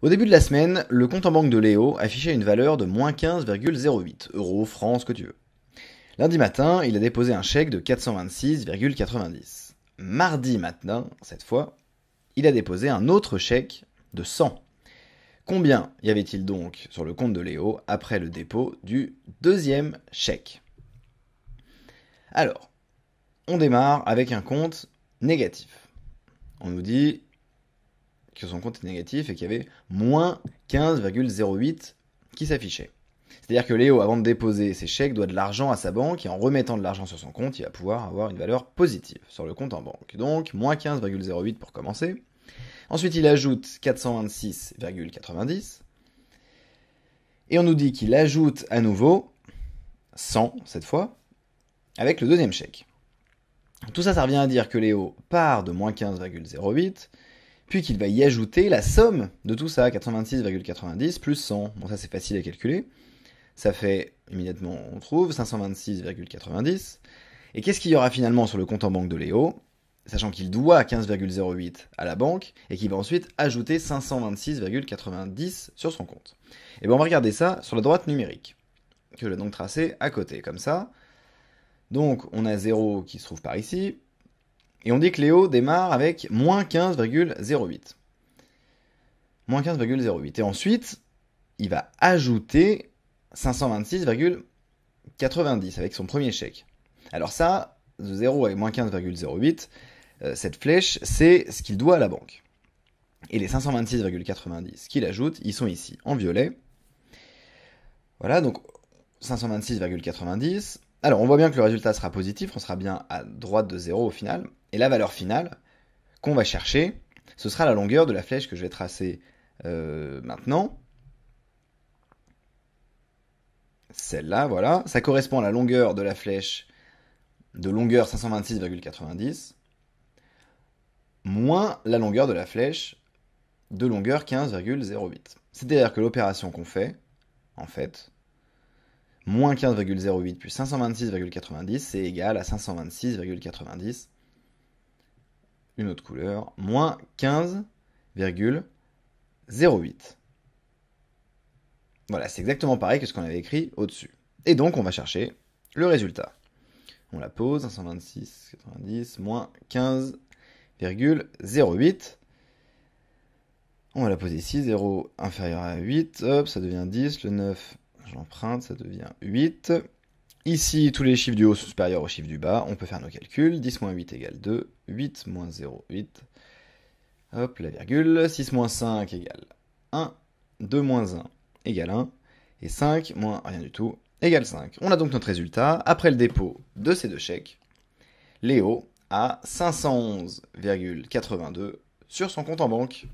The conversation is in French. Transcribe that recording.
Au début de la semaine, le compte en banque de Léo affichait une valeur de moins 15,08 euros, francs, ce que tu veux. Lundi matin, il a déposé un chèque de 426,90. Mardi matin, cette fois, il a déposé un autre chèque de 100. Combien y avait-il donc sur le compte de Léo après le dépôt du deuxième chèque Alors, on démarre avec un compte négatif. On nous dit que son compte est négatif et qu'il y avait moins 15,08 qui s'affichait. C'est-à-dire que Léo, avant de déposer ses chèques, doit de l'argent à sa banque et en remettant de l'argent sur son compte, il va pouvoir avoir une valeur positive sur le compte en banque. Donc, moins 15,08 pour commencer. Ensuite, il ajoute 426,90. Et on nous dit qu'il ajoute à nouveau 100 cette fois avec le deuxième chèque. Tout ça, ça revient à dire que Léo part de moins 15,08 puis qu'il va y ajouter la somme de tout ça, 426,90 plus 100. Bon, ça c'est facile à calculer. Ça fait, immédiatement, on trouve 526,90. Et qu'est-ce qu'il y aura finalement sur le compte en banque de Léo Sachant qu'il doit 15,08 à la banque et qu'il va ensuite ajouter 526,90 sur son compte. Et eh bien on va regarder ça sur la droite numérique, que je vais donc tracer à côté, comme ça. Donc on a 0 qui se trouve par ici, et on dit que Léo démarre avec moins 15,08. Moins 15,08. Et ensuite, il va ajouter 526,90 avec son premier chèque. Alors ça, 0 et moins 15,08, euh, cette flèche, c'est ce qu'il doit à la banque. Et les 526,90 qu'il ajoute, ils sont ici, en violet. Voilà, donc 526,90. Alors on voit bien que le résultat sera positif, on sera bien à droite de 0 au final. Et la valeur finale qu'on va chercher, ce sera la longueur de la flèche que je vais tracer euh, maintenant. Celle-là, voilà. Ça correspond à la longueur de la flèche de longueur 526,90 moins la longueur de la flèche de longueur 15,08. C'est-à-dire que l'opération qu'on fait, en fait, moins 15,08 plus 526,90, c'est égal à 526,90 une autre couleur, moins 15,08. Voilà, c'est exactement pareil que ce qu'on avait écrit au-dessus. Et donc, on va chercher le résultat. On la pose, 126,90, moins 15,08. On va la poser ici, 0 inférieur à 8, hop, ça devient 10, le 9, j'emprunte, ça devient 8. Ici, tous les chiffres du haut sont supérieurs aux chiffres du bas. On peut faire nos calculs. 10 moins 8 égale 2. 8 moins 0, 8. Hop, la virgule. 6 moins 5 égale 1. 2 moins 1 égale 1. Et 5 moins rien du tout égale 5. On a donc notre résultat. Après le dépôt de ces deux chèques, Léo a 511,82 sur son compte en banque.